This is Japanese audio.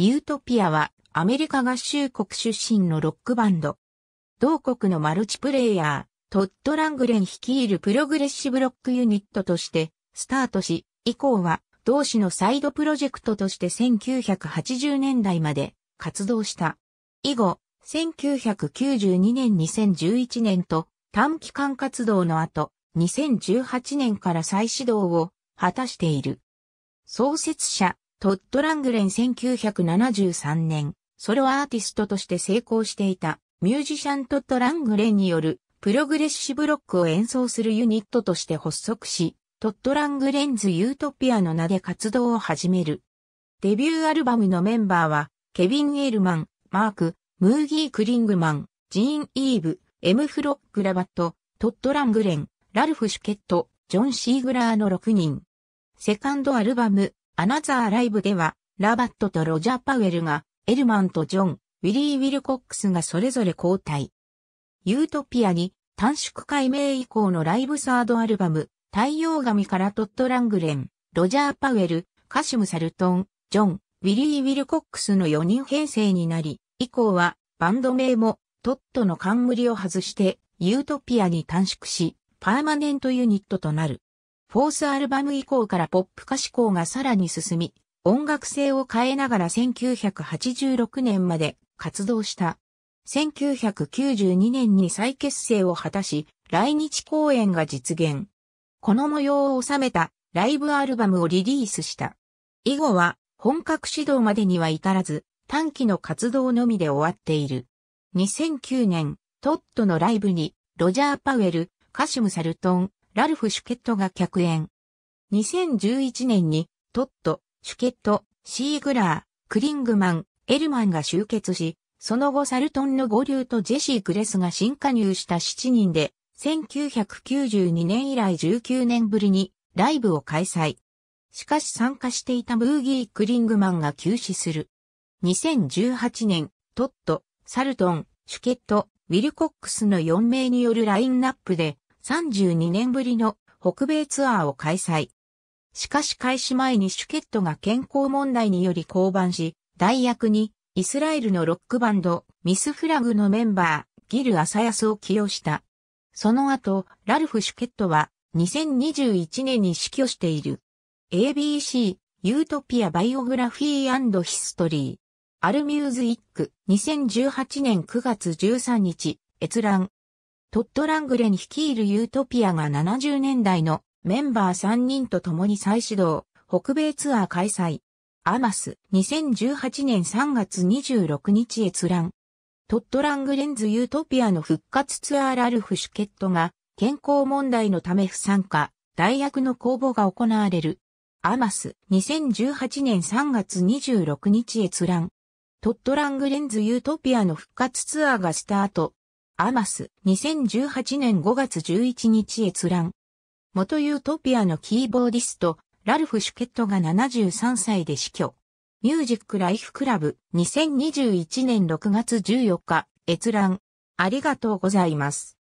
ユートピアはアメリカ合衆国出身のロックバンド。同国のマルチプレイヤー、トッド・ラングレン率いるプログレッシブロックユニットとしてスタートし、以降は同志のサイドプロジェクトとして1980年代まで活動した。以後、1992年2011年と短期間活動の後、2018年から再始動を果たしている。創設者、トッド・ラングレン1973年、ソロアーティストとして成功していた、ミュージシャントッド・ラングレンによる、プログレッシブロックを演奏するユニットとして発足し、トッド・ラングレンズ・ユートピアの名で活動を始める。デビューアルバムのメンバーは、ケビン・エールマン、マーク、ムーギー・クリングマン、ジーン・イーブ、エム・フロック・ラバット、トッド・ラングレン、ラルフ・シュケット、ジョン・シーグラーの6人。セカンドアルバム、アナザーライブでは、ラバットとロジャー・パウエルが、エルマンとジョン、ウィリー・ウィルコックスがそれぞれ交代。ユートピアに短縮解明以降のライブサードアルバム、太陽神からトット・ラングレン、ロジャー・パウエル、カシム・サルトン、ジョン、ウィリー・ウィルコックスの4人編成になり、以降はバンド名もトットの冠を外してユートピアに短縮し、パーマネントユニットとなる。フォースアルバム以降からポップ歌詞校がさらに進み、音楽性を変えながら1986年まで活動した。1992年に再結成を果たし、来日公演が実現。この模様を収めたライブアルバムをリリースした。以後は本格指導までには至らず、短期の活動のみで終わっている。2009年、トットのライブに、ロジャー・パウエル、カシム・サルトン、ラルフ・シュケットが客演。2011年に、トット、シュケット、シーグラー、クリングマン、エルマンが集結し、その後サルトンの合流とジェシー・クレスが新加入した7人で、1992年以来19年ぶりにライブを開催。しかし参加していたムーギー・クリングマンが休止する。2018年、トット、サルトン、シュケット、ウィルコックスの4名によるラインナップで32年ぶりの北米ツアーを開催。しかし開始前にシュケットが健康問題により降板し、代役にイスラエルのロックバンドミスフラグのメンバーギル・アサヤスを起用した。その後、ラルフ・シュケットは2021年に死去している。ABC、ユートピア・バイオグラフィーヒストリー。アルミューズイック、2018年9月13日、閲覧。トッド・ラングレン率いるユートピアが70年代のメンバー3人と共に再始動、北米ツアー開催。アマス、2018年3月26日閲覧。トッド・ラングレンズ・ユートピアの復活ツアーラルフ・シュケットが、健康問題のため不参加、代役の公募が行われる。アマス、2018年3月26日閲覧。トッド・ラングレンズ・ユートピアの復活ツアーがスタート。アマス、2018年5月11日閲覧。元ユートピアのキーボーディスト、ラルフ・シュケットが73歳で死去。ミュージック・ライフ・クラブ、2021年6月14日、閲覧。ありがとうございます。